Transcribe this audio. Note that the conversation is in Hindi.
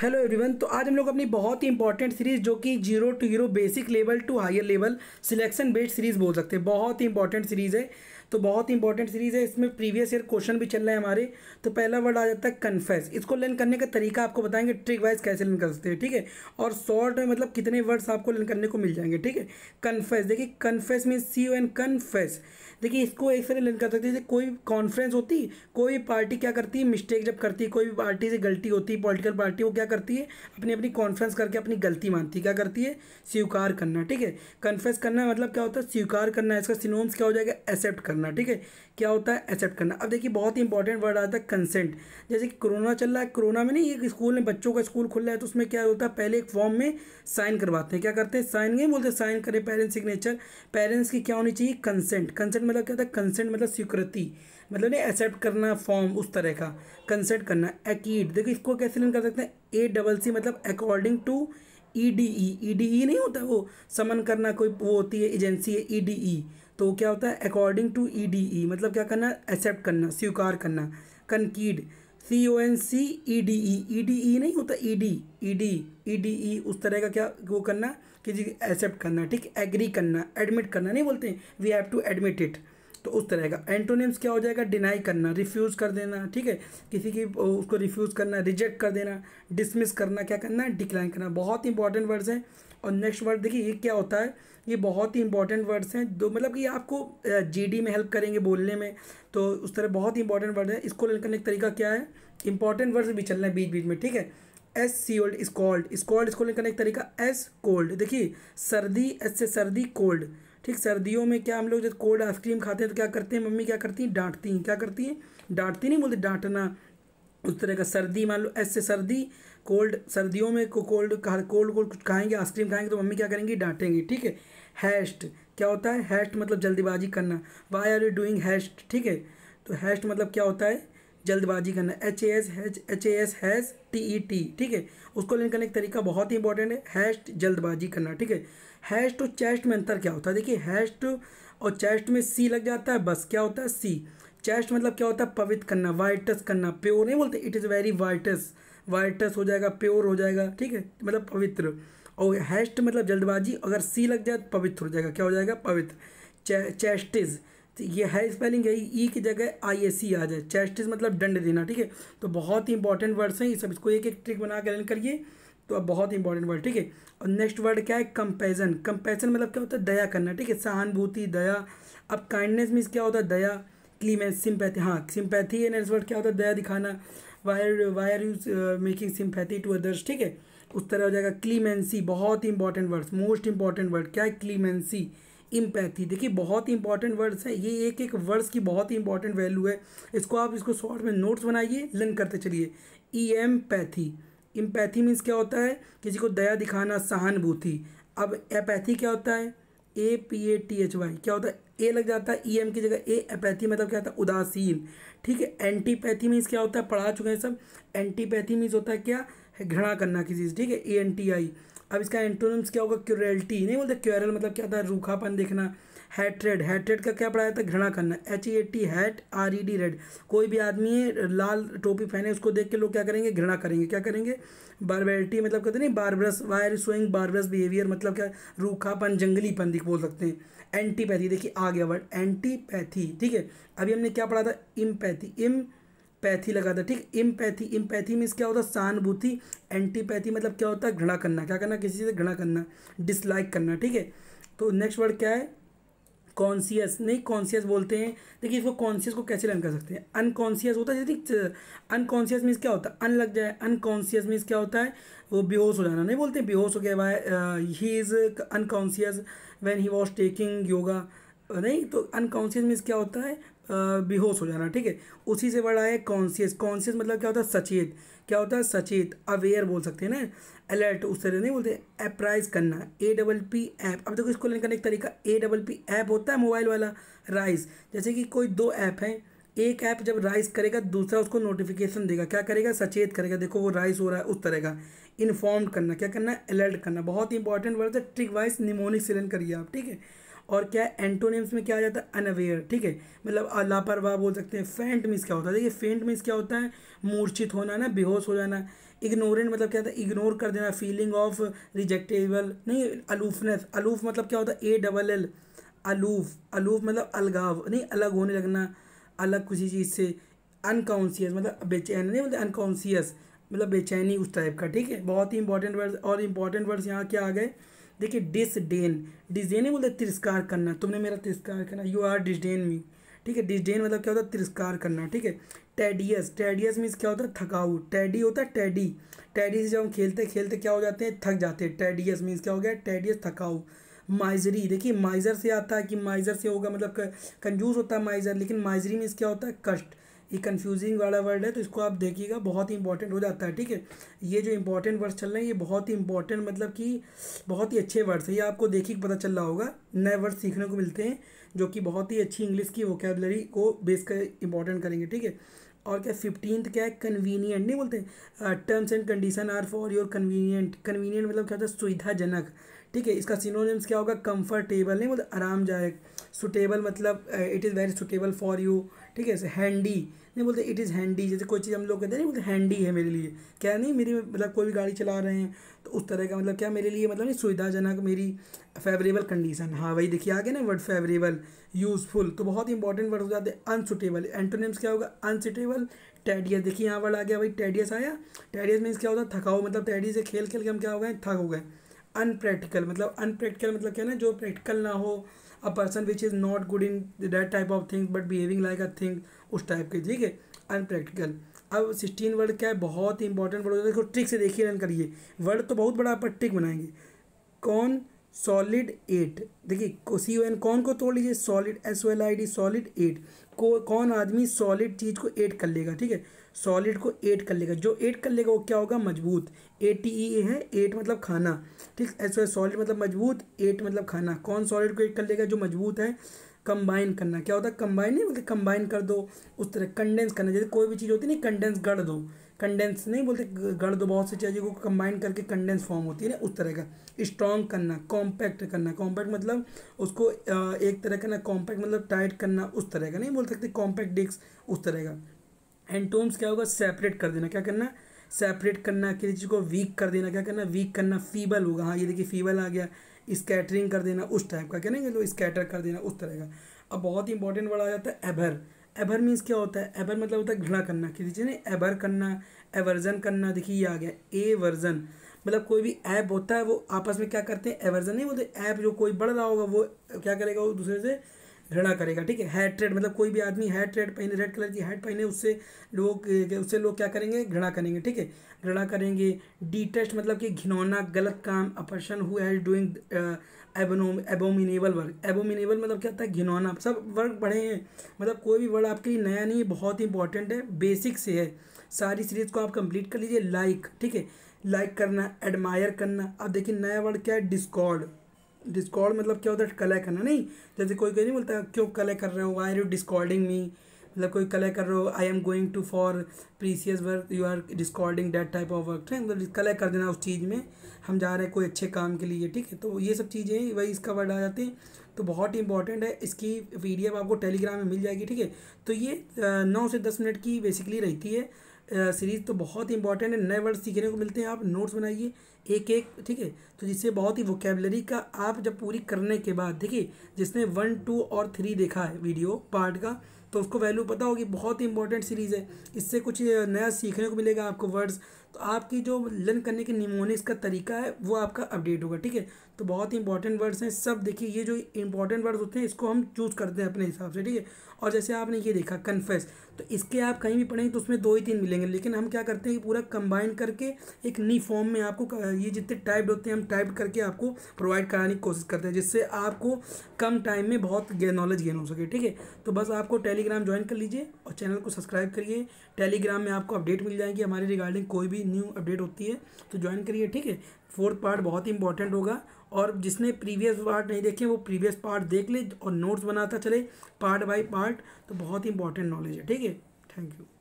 हेलो एवरीवन तो आज हम लोग अपनी बहुत ही इंपॉर्टेंट सीरीज जो कि zero to hero basic level to higher level selection based series बोल सकते हैं बहुत ही इंपॉर्टेंट सीरीज है तो बहुत ही इंपॉर्टेंट सीरीज़ है इसमें प्रीवियस ईयर क्वेश्चन भी चल रहे हैं हमारे तो पहला वर्ड आ जाता है कन्फेस इसको लर्न करने का तरीका आपको बताएंगे ट्रिक वाइज कैसे लर्न कर सकते हैं ठीक है और शॉर्ट में मतलब कितने वर्ड्स आपको लर्न करने को मिल जाएंगे ठीक है कन्फेस देखिए confess mean C U N confess देखिए इसको एक तरह लर्न कर सकते जैसे कोई कॉन्फ्रेंस होती कोई पार्टी क्या करती है मिस्टेक जब करती है कोई भी पार्टी से गलती होती है पॉलिटिकल पार्टी वो क्या करती है अपनी अपनी कॉन्फ्रेंस करके अपनी गलती मानती है क्या करती है स्वीकार करना ठीक है कन्फेस करना मतलब क्या होता है स्वीकार करना इसका सिनोम्स क्या हो जाएगा एक्सेप्ट करना करना ठीक है क्या होता है एक्सेप्ट करना अब देखिए बहुत ही इंपॉर्टेंट वर्ड आता है कंसेंट जैसे कि कोरोना चल रहा है कोरोना में नहीं एक स्कूल में बच्चों का स्कूल खुल रहा है तो उसमें क्या होता है पहले एक फॉर्म में साइन करवाते हैं क्या करते हैं साइन नहीं बोलते साइन करें पेरेंट्स सिग्नेचर पेरेंट्स की क्या होनी चाहिए कंसेंट कंसेंट मतलब क्या होता है कंसेंट मतलब स्वीकृति मतलब नहीं एक्सेप्ट करना फॉर्म उस तरह का कंसेंट करना एकीड देखिए इसको कैसे लिंक कर सकते हैं ए डबल सी मतलब according to E D E E D E नहीं होता वो समन करना कोई वो होती है एजेंसी है ई डी ई तो क्या होता है according to E D E मतलब क्या करना एक्सेप्ट करना स्वीकार करना कनकीड C O N C E D E E D E नहीं होता E D E D E D E उस तरह का क्या वो करना कि जी एक्सेप्ट करना ठीक एग्री करना एडमिट करना नहीं बोलते we have to admit it तो उस तरह का एंटोनिम्स क्या हो जाएगा डिनाई करना रिफ्यूज़ कर देना ठीक है किसी की उसको रिफ्यूज़ करना रिजेक्ट कर देना डिसमिस करना क्या करना डिक्लाइन करना बहुत इंपॉर्टेंट वर्ड्स हैं और नेक्स्ट वर्ड देखिए ये क्या होता है ये बहुत ही इंपॉर्टेंट वर्ड्स हैं जो मतलब कि आपको जी में हेल्प करेंगे बोलने में तो उस तरह बहुत ही इंपॉर्टेंट वर्ड है इसको लेकर करने का तरीका क्या है इंपॉर्टेंट वर्ड्स भी चलना है बीच बीच में ठीक है as sealed is called is called इसको लेकर करने का तरीका एस कोल्ड देखिए सर्दी एस से सर्दी कोल्ड ठीक सर्दियों में क्या हम लोग जब कोल्ड आइसक्रीम खाते हैं तो क्या करते हैं मम्मी क्या करती हैं डांटती हैं क्या करती हैं डांटती नहीं बोलती डांटना उस तरह का सर्दी मान लो ऐसे सर्दी कोल्ड सर्दियों में को कोल्ड कोल्ड कोल्ड कुछ खाएंगे आइसक्रीम खाएंगे तो मम्मी क्या करेंगी डांटेंगी ठीक है हैस्ट क्या होता है हैस्ट मतलब जल्दबाजी करना why are you doing haste ठीक है तो हैस्ट मतलब क्या होता है जल्दबाजी करना H A S hatch H A S has T E T ठीक है उसको लिंक करने का तरीका बहुत ही इंपॉर्टेंट है हैश जल्दबाजी करना ठीक है हैश टू चेस्ट में अंतर क्या होता है देखिए हैश टू और चेस्ट में सी लग जाता है बस क्या होता है सी चेस्ट मतलब क्या होता है पवित्र करना वाइटस करना प्योर नहीं बोलते it is very whites whites हो जाएगा प्योर हो जाएगा ठीक है मतलब पवित्र और हैस्ट मतलब जल्दबाजी अगर सी लग जाए तो पवित्र हो जाएगा क्या हो जाएगा पवित्र चे, चेस्टिज तो ये है स्पेलिंग है ई की जगह आई ए सी आ जाए चेस्टिज मतलब दंड देना ठीक है तो बहुत ही इंपॉर्टेंट वर्ड्स हैं ये सब इसको एक एक ट्रिक बना कर करिए तो अब बहुत इंपॉर्टेंट वर्ड ठीक है और नेक्स्ट वर्ड क्या है कंपेजन कंपेजन मतलब क्या होता है दया करना ठीक है सहानुभूति दया अब काइंडनेस मीन्स क्या होता है दया क्लीमेंस सिंपैथी हाँ सिंपैथी है नेक्स्ट वर्ड क्या होता है दया दिखाना why are why are use making sympathy to others ठीक है उस तरह हो जाएगा क्लीमेंसी बहुत important words most important word क्या है क्लीमेंसी इम्पैथी देखिए बहुत इंपॉर्टेंट वर्ड्स हैं ये एक एक वर्ड्स की बहुत ही इंपॉर्टेंट वैल्यू है इसको आप इसको शॉर्ट में नोट्स बनाइए लर्न करते चलिए empathy empathy means क्या होता है किसी को दया दिखाना सहानुभूति अब एपैथी क्या होता है A P A T H Y क्या होता है ए लग जाता है ई e एम की जगह ए एपैथी मतलब क्या होता है उदासीन ठीक है एंटीपैथी मीन्स क्या होता है पढ़ा चुके हैं सब एंटीपैथी मीन्स होता है क्या है घृणा करना किसी से ठीक है ए एन टी आई अब इसका एंटोनम्स क्या होगा क्यूरेल्टी नहीं बोलते क्यूरल मतलब क्या होता है रूखापन देखना हैट्रेड हैट्रेड का क्या पढ़ाया था घृणा करना H E A T hate R E D red कोई भी आदमी लाल टोपी पहने उसको देख के लोग क्या करेंगे घृणा करेंगे क्या करेंगे बारबेरिटी मतलब कहते नहीं barbarous why are swing barbarous behaviour मतलब क्या रूखापन जंगलीपन बोल सकते हैं एंटीपैथी देखिए आ गया वर्ड एंटीपैथी ठीक है अभी हमने क्या पढ़ा था इमपैथी इम पैथी लगा था ठीक इमपैथी इमपैथी मीन्स क्या होता है सहानुभूति एंटीपैथी मतलब क्या होता है घृणा करना क्या करना किसी से घृणा करना डिसलाइक करना ठीक है तो नेक्स्ट वर्ड क्या है कॉन्सियस नहीं कॉन्सियस बोलते हैं देखिए इसको कॉन्सियस को कैसे लर्न कर सकते हैं अनकॉन्सियस होता है जैसे अनकॉन्सियस मीन्स क्या होता है अन लग जाए अनकॉन्सियस मीन्स क्या होता है वो बेहोश हो जाना नहीं बोलते बेहोश हो गया by he is unconscious when he was taking yoga नहीं तो अनकॉन्सियस मीन्स क्या होता है बेहोश हो जाना ठीक है उसी से बड़ा है कॉन्सियस कॉन्सियस मतलब क्या होता है सचेत क्या होता है सचेत अवेयर बोल सकते हैं ना अलर्ट उस तरह नहीं बोलते एप्राइज करना ए डबल पी ऐप अब देखो इसको लेने का एक तरीका ए डबल पी ऐप होता है मोबाइल वाला राइज जैसे कि कोई दो ऐप हैं एक ऐप जब राइज करेगा दूसरा उसको नोटिफिकेशन देगा क्या करेगा सचेत करेगा देखो वो राइज हो रहा है उस तरह का इन्फॉर्म करना क्या करना अलर्ट करना बहुत ही इंपॉर्टेंट वर्ड है ट्रिक वाइज निमोनिक सिलेंड करिए आप ठीक है और क्या है एंटोनिम्स में क्या आ जाता है अनअवेयर ठीक है मतलब लापरवाह बोल सकते हैं फेंट मीन्स क्या होता है देखिए फेंट मीन्स क्या होता है मूर्छित होना ना बेहोश हो जाना इग्नोरेंट मतलब क्या होता है इग्नोर कर देना फीलिंग ऑफ रिजेक्टेबल नहीं अलूफनेस अलूफ मतलब क्या होता है A double L aloof aloof मतलब अलगाव नहीं अलग होने लगना अलग किसी चीज़ से अनकॉन्सियस मतलब बेचैन नहीं मतलब अनकॉन्सियस मतलब बेचैनी उस टाइप का ठीक है बहुत ही इंपॉर्टेंट वर्ड्स और इंपॉर्टेंट वर्ड्स यहाँ क्या आ गए देखिए डिसडेन डिसडेन ही बोलते तिरस्कार करना तुमने मेरा तिरस्कार करना यू आर डिसडेन मी ठीक है डिसडेन मतलब क्या होता है तिरस्कार करना ठीक है टेडियस टेडियस मीन्स क्या होता है थकाऊ टैडी होता है टैडी टैडी से जब हम खेलते खेलते क्या हो जाते हैं थक जाते हैं टेडियस मीन्स क्या हो गया टेडियस थकाऊ माइजरी देखिए माइजर से आता है कि माइजर से होगा मतलब कंजूस होता है माइजर लेकिन माइजरी मीन्स क्या होता है कष्ट ये कन्फ्यूजिंग वाला वर्ड है तो इसको आप देखिएगा बहुत ही इंपॉर्टेंट हो जाता है ठीक है ये जो इंपॉर्टेंट वर्ड्स चल रहे हैं ये बहुत ही इंपॉर्टेंट मतलब कि बहुत ही अच्छे वर्ड्स हैं ये आपको देखिए पता चल रहा होगा नए वर्ड सीखने को मिलते हैं जो कि बहुत ही अच्छी इंग्लिश की वोकेबलरी को बेस कर इंपॉर्टेंट करेंगे ठीक है और क्या फिफ्टींथ क्या है कन्वीनियंट नहीं बोलते terms and condition are for your convenient convenient मतलब क्या होता है सुविधाजनक ठीक है इसका सिनोनिम्स क्या होगा कंफर्टेबल नहीं मतलब आरामदायक सुटेबल मतलब it is very suitable for you ठीक है हैंडी नहीं बोलते इट इज़ हैंडी जैसे कोई चीज़ हम लोग कहते हैं नहीं बोलते हैंडी है मेरे लिए क्या नहीं मेरी मतलब कोई भी गाड़ी चला रहे हैं तो उस तरह का मतलब क्या मेरे लिए मतलब नहीं सुविधाजनक मेरी फेवरेबल कंडीशन हाँ वही देखिए आगे ना वर्ड फेवरेबल यूज़फुल तो बहुत ही इंपॉर्टेंट वर्ड हो जाते हैं अनसुटेबल एंटोनिम्स क्या होगा अनसुटेबल टेडियस देखिए यहाँ वर्ड आ गया भाई टेडियस आया टेडियस मीन्स क्या होता है थकाओ मतलब टेडियस से खेल खेल के हम क्या हो गए थक हो गए अनप्रैक्टिकल मतलब अनप्रैक्टिकल मतलब क्या ना जो प्रैक्टिकल ना हो a person which is not good in that type of things but behaving like a thing उस टाइप के ठीक है अनप्रैक्टिकल अब सिक्सटीन वर्ड क्या है बहुत ही इंपॉर्टेंट वर्ड होता है देखो ट्रिक से देखिए रन करिए वर्ड तो बहुत बड़ा आप ट्रिक बनाएंगे कौन सॉलिड एट देखिए सी ओ एन कौन को तोड़ लीजिए solid S O L I D solid एट को कौन आदमी सॉलिड चीज़ को एट कर लेगा ठीक है सॉलिड को एट कर लेगा जो एट कर लेगा वो क्या होगा मजबूत ए टी ई ए है एट मतलब खाना ठीक ऐसे सॉलिड मतलब मजबूत एट मतलब खाना कौन सॉलिड को एट कर लेगा जो मजबूत है कंबाइन करना क्या होता है कंबाइन नहीं बोलते कंबाइन कर दो उस तरह कंडेंस करना जैसे कोई भी चीज़ होती नहीं कंडेंस गढ़ दो कंडेंस नहीं बोलते गढ़ दो बहुत सी चीज़ों को कंबाइन करके कंडेंस फॉर्म होती है ना उस तरह का स्ट्रॉन्ग करना कॉम्पैक्ट करना कॉम्पैक्ट मतलब उसको एक तरह का ना कॉम्पैक्ट मतलब टाइट करना उस तरह का नहीं बोल सकते कॉम्पैक्ट डिस्क उस तरह का एंटोम्स क्या होगा सेपरेट कर देना क्या करना सेपरेट करना किसी चीज़ को वीक कर देना क्या करना वीक करना फीबल होगा हाँ ये देखिए फीबल आ गया स्कैटरिंग कर देना उस टाइप का क्या ये लो स्कैटर कर देना उस तरह का अब बहुत ही इंपॉर्टेंट वर्ड आ जाता है एभर एभर मीन्स क्या होता है एभर मतलब होता है घृणा करना किसी चीज़ ने एभर करना एवर्जन करना देखिए ये आ गया ए वर्जन मतलब कोई भी ऐप होता है वो आपस में क्या करते हैं एवर्जन नहीं बोलते ऐप जो कोई बढ़ रहा होगा वो क्या करेगा वो दूसरे से घृणा करेगा ठीक है हेड ट्रेड मतलब कोई भी आदमी हेड ट्रेड पहने रेड कलर की हेड पहने उससे लोग उससे लोग क्या करेंगे घृणा करेंगे ठीक है घृणा करेंगे डिटेस्ट मतलब कि घिनौना गलत काम a person who has doing abominable work abominable मतलब क्या होता है घिनौना सब वर्क बढ़े हैं मतलब कोई भी वर्ड आपके लिए नया नहीं है बहुत इंपॉर्टेंट है बेसिक से है सारी सीरीज़ को आप कंप्लीट कर लीजिए लाइक ठीक है लाइक करना एडमायर करना अब देखिए नया वर्ड क्या है डिस्कॉर्ड डिस्कॉर्ड मतलब क्या होता है कलह करना नहीं जैसे कोई कोई नहीं बोलता क्यों कलह कर रहे हो why are you discording me मतलब कोई कलह कर रहे हो I am going to for precious work you are discording that type of work ठीक मतलब कलह कर देना उस चीज़ में हम जा रहे हैं कोई अच्छे काम के लिए ठीक है तो ये सब चीज़ें वही इसका वर्ड आ जाते हैं तो बहुत ही इंपॉर्टेंट है इसकी पी आपको टेलीग्राम में मिल जाएगी ठीक है तो ये नौ से दस मिनट की बेसिकली रहती है सीरीज़ तो बहुत ही इंपॉर्टेंट है नए वर्ड सीखने को मिलते हैं आप नोट्स बनाइए एक एक ठीक है तो जिससे बहुत ही वोकेबलरी का आप जब पूरी करने के बाद देखिए जिसने वन टू और थ्री देखा है वीडियो पार्ट का तो उसको वैल्यू पता होगी बहुत ही इंपॉर्टेंट सीरीज़ है इससे कुछ नया सीखने को मिलेगा आपको वर्ड्स तो आपकी जो लर्न करने के निमोनिक्स का तरीका है वो आपका अपडेट होगा ठीक है तो बहुत ही इंपॉर्टेंट वर्ड्स हैं सब देखिए ये जो इंपॉर्टेंट वर्ड्स होते हैं इसको हम चूज़ करते हैं अपने हिसाब से ठीक है और जैसे आपने ये देखा कन्फेस तो इसके आप कहीं भी पढ़ेंगे तो उसमें दो ही तीन मिलेंगे लेकिन हम क्या करते हैं कि पूरा कंबाइन करके एक नी फॉर्म में आपको ये जितने टाइप्ड होते हैं हम टाइप करके आपको प्रोवाइड कराने की कोशिश करते हैं जिससे आपको कम टाइम में बहुत नॉलेज गेन हो सके ठीक है तो बस आपको टेलीग्राम ज्वाइन कर लीजिए और चैनल को सब्सक्राइब करिए टेलीग्राम में आपको अपडेट मिल जाएगी हमारे रिगार्डिंग कोई भी न्यू अपडेट होती है तो ज्वाइन करिए ठीक है फोर्थ पार्ट बहुत ही इंपॉर्टेंट होगा और जिसने प्रीवियस पार्ट नहीं देखे वो प्रीवियस पार्ट देख ले और नोट्स बनाता चले पार्ट बाई पार्ट तो बहुत ही इंपॉर्टेंट नॉलेज है ठीक है थैंक यू